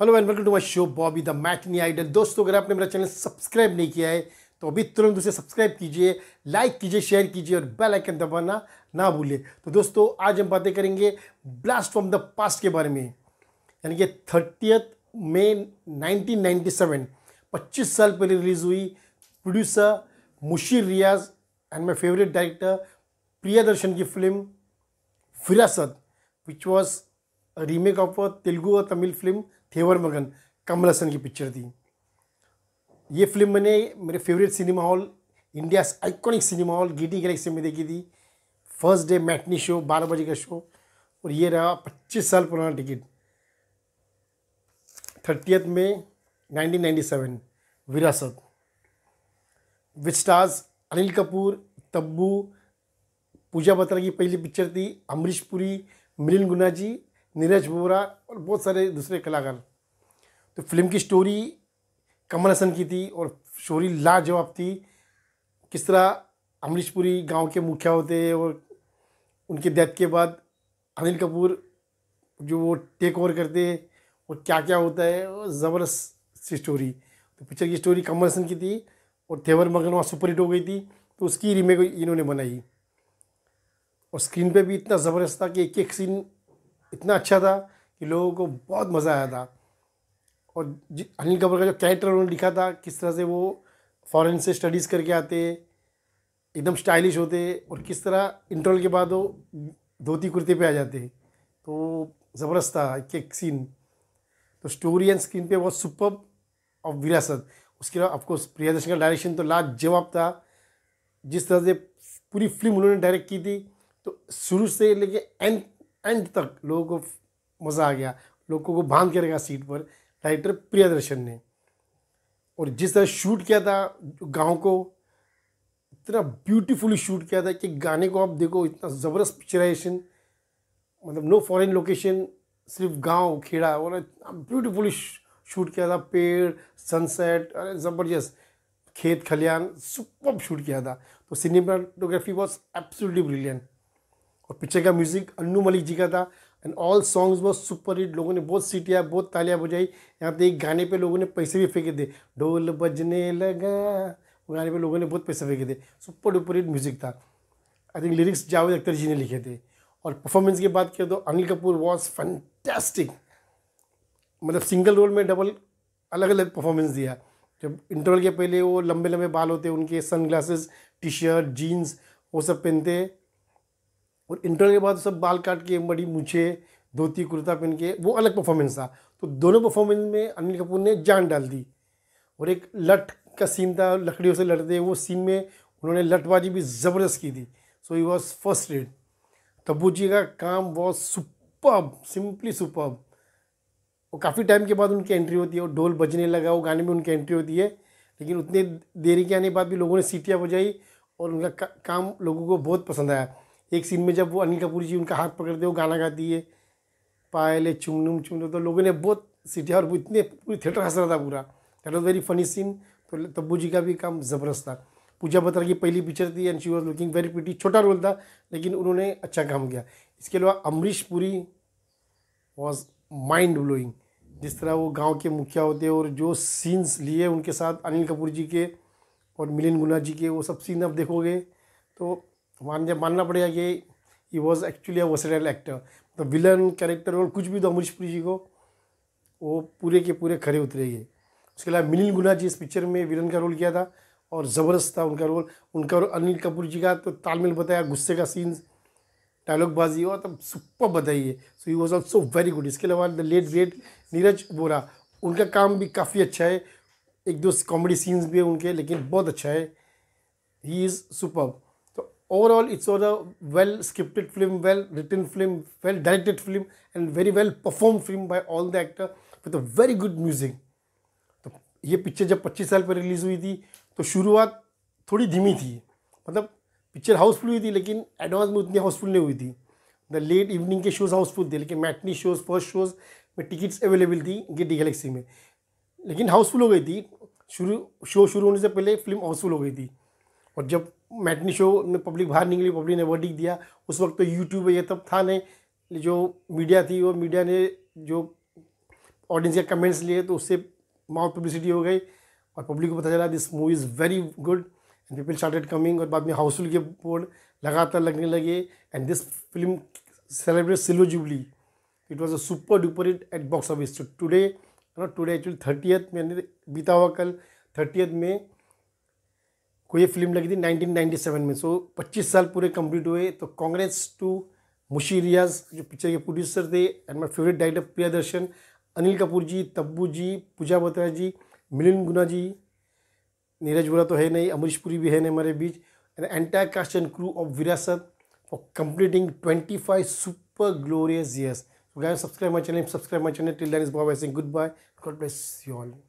hello and welcome to my show Bobby the matinee idol दोस्तों अगर आपने मेरा चैनल सब्सक्राइब नहीं किया है तो अभी तुरंत उसे सब्सक्राइब कीजिए लाइक कीजिए शेयर कीजिए और बेल आइकन दबाना ना भूलें तो दोस्तों आज हम बातें करेंगे ब्लास्ट फ्रॉम द पास्ट के बारे में यानी कि थर्टियथ मई 1997 25 साल पहले रिलीज़ हुई producer Musheer Riyaz and my favourite director Priyadarshan की film Virasat which was remake of a Telugu और तमिल फिल्म थेवर मगन कमल हसन की पिक्चर थी ये फिल्म मैंने मेरे favourite cinema hall India iconic cinema hall Gaiety Galaxy में देखी थी फर्स्ट डे मैटनी शो बारह बजे का शो और ये रहा पच्चीस साल पुराना टिकट थर्टियथ में nineteen Virasat which stars Anil Kapoor Tabu Pooja Batra की पहली पिक्चर थी अमरीश पुरी मिलिन गुना जी नीरज वोरा और बहुत सारे दूसरे कलाकार तो फिल्म की स्टोरी कमल हसन की थी और स्टोरी लाजवाब थी किस तरह अमरीशपुरी गांव के मुखिया होते हैं और उनके डेथ के बाद अनिल कपूर जो वो टेक ओवर करते हैं और क्या क्या होता है वो ज़बरदस्त सी स्टोरी तो पिक्चर की स्टोरी कमल हसन की थी और थेवर मगन वहाँ सुपर हो गई थी तो उसकी रीमेक इन्होंने बनाई और स्क्रीन पे भी इतना ज़बरदस्त था कि एक एक सीन इतना अच्छा था कि लोगों को बहुत मज़ा आया था और अनिल कपूर का जो कैरेक्टर उन्होंने लिखा था किस तरह से वो फॉरेन से स्टडीज़ करके आते एकदम स्टाइलिश होते और किस तरह इंटरवल के बाद वो धोती कुर्ते पे आ जाते तो ज़बरदस्त था एक एक सीन तो स्टोरी एंड स्क्रीन पे बहुत सुपर और विरासत उसके अलावा ऑफकोर्स प्रियादर्शन का डायरेक्शन तो लाजवाब था जिस तरह से पूरी फिल्म उन्होंने डायरेक्ट की थी तो शुरू से लेके एंड एंड तक लोगों को मज़ा आ गया लोगों को बांध के रखा सीट पर राइटर प्रियदर्शन ने और जिस तरह शूट किया था गांव को इतना ब्यूटीफुली शूट किया था कि गाने को आप देखो इतना ज़बरदस्त पिक्चराइजेशन मतलब नो फॉरेन लोकेशन सिर्फ गांव खेड़ा और इतना ब्यूटीफुली शूट किया था पेड़ सनसेट अरे ज़बरदस्त खेत खलियान सुपर शूट किया था तो सिनेमाटोग्राफी वॉज एब्सोल्युटली ब्रिलियंट और पिक्चर का म्यूज़िक अन्नू मलिक जी का था एंड ऑल सॉन्ग्स बहुत सुपर हिट लोगों ने बहुत सीटियाँ बहुत तालियां बजाई यहाँ पे एक गाने पे लोगों ने पैसे भी फेंके थे ढोल बजने लगा वो गाने पे लोगों ने बहुत पैसे फेंके थे सुपर डुपर हिट म्यूज़िक था I think lyrics Javed Akhtar ji ने लिखे थे और परफॉर्मेंस की बात करें तो अनिल कपूर वॉज फैंटेस्टिक मतलब सिंगल रोल में डबल अलग अलग परफॉर्मेंस दिया जब इंटरवल के पहले वो लंबे लंबे बाल होते उनके sunglasses T shirt jeans वो सब पहनते और इंटर के बाद सब बाल काट के बड़ी मूछे धोती कुर्ता पहन के वो अलग परफॉर्मेंस था तो दोनों परफॉर्मेंस में अनिल कपूर ने जान डाल दी और एक लट का सीन था लकड़ियों से लड़ते वो सीन में उन्होंने लटबाजी भी ज़बरदस्त की थी so he was first rate Tabu ji का काम वॉज सुपर सिंपली सुपर और काफ़ी टाइम के बाद उनकी एंट्री होती है और ढोल बजने लगा वो गाने में उनकी एंट्री होती है लेकिन उतने देरी के आने के बाद भी लोगों ने सीटियाँ बजाई और उनका का, काम लोगों को बहुत पसंद आया एक सीन में जब वो अनिल कपूर जी उनका हाथ पकड़ते वो गाना गाती है पायले चुमनुम चुमनुम तो लोगों ने बहुत सीटी और वो इतने पूरे थिएटर हंस रहा था पूरा that was very funny scene तो तब्बू जी का भी काम ज़बरदस्त था पूजा बत्रा की पहली पिक्चर थी and she was looking very pretty छोटा रोल था लेकिन उन्होंने अच्छा काम किया इसके अलावा Amrish Puri was mind blowing जिस तरह वो गांव के मुखिया होते हैं और जो सीन्स लिए उनके साथ अनिल कपूर जी के और मिलिन गुना जी के वो सब सीन आप देखोगे तो मान जब मानना पड़ेगा कि he was actually a versatile actor तो विलन कैरेक्टर रोल कुछ भी दो तो अमरीश पुरी जी को वो पूरे के पूरे खड़े गए उसके अलावा मिलिन गुना जी इस पिक्चर में विलन का रोल किया था और ज़बरदस्त था उनका रोल उनका रोल अनिल कपूर जी का तो तालमेल बताया गुस्से का सीन डायलॉग बाजी और तब सुपर बताइए so he was also very good इसके अलावा the late great Neeraj Vora उनका काम भी काफ़ी अच्छा है एक दो कॉमेडी सीन्स भी है उनके लेकिन बहुत अच्छा है he is super overall it was a well scripted film well written film well directed film and very well performed film by all the actor with a very good music तो ये picture जब 25 साल पर release हुई थी तो शुरुआत थोड़ी धीमी थी मतलब पिक्चर हाउसफुल हुई थी लेकिन एडवांस में उतनी हाउसफुल नहीं हुई थी द लेट इवनिंग के शोज़ हाउसफुल थे लेकिन मैटनी शोज़ फर्स्ट शोज़ में टिकट्स अवेलेबल थी गेटी गैलेक्सी में लेकिन हाउसफुल हो गई थी शुरू शो शुरू होने से पहले फिल्म हाउसफुल हो गई थी और जब मैटनी शो में पब्लिक बाहर निकली पब्लिक ने वर्डिक दिया उस वक्त तो यूट्यूब ये तब था नहीं जो मीडिया थी वो मीडिया ने जो ऑडियंस के कमेंट्स लिए तो उससे माउथ पब्लिसिटी हो गई और पब्लिक को पता चला this movie is very good and people started coming और बाद में हाउसफुल के बोर्ड लगातार लगने लगे and this film celebrate silver jubilee it was a super duper hit at box office today today actually thirtieth में बीता हुआ कल थर्टीथ में को ये फिल्म लगी थी 1997 में सो so, 25 साल पूरे कंप्लीट हुए तो कांग्रेस टू मुशी रियाज जो पिक्चर के प्रोड्यूसर थे and my favourite director Priyadarshan Anil Kapoor ji Tabu ji Pooja Batra ji Milind गुना जी नीरज वोरा तो है नहीं अमरीश पुरी भी है नहीं हमारे बीच and entire cast and crew of Virasat for completing twenty five super glorious years subscribe my channel subscribe my channel till then is bye Singh goodbye God bless you all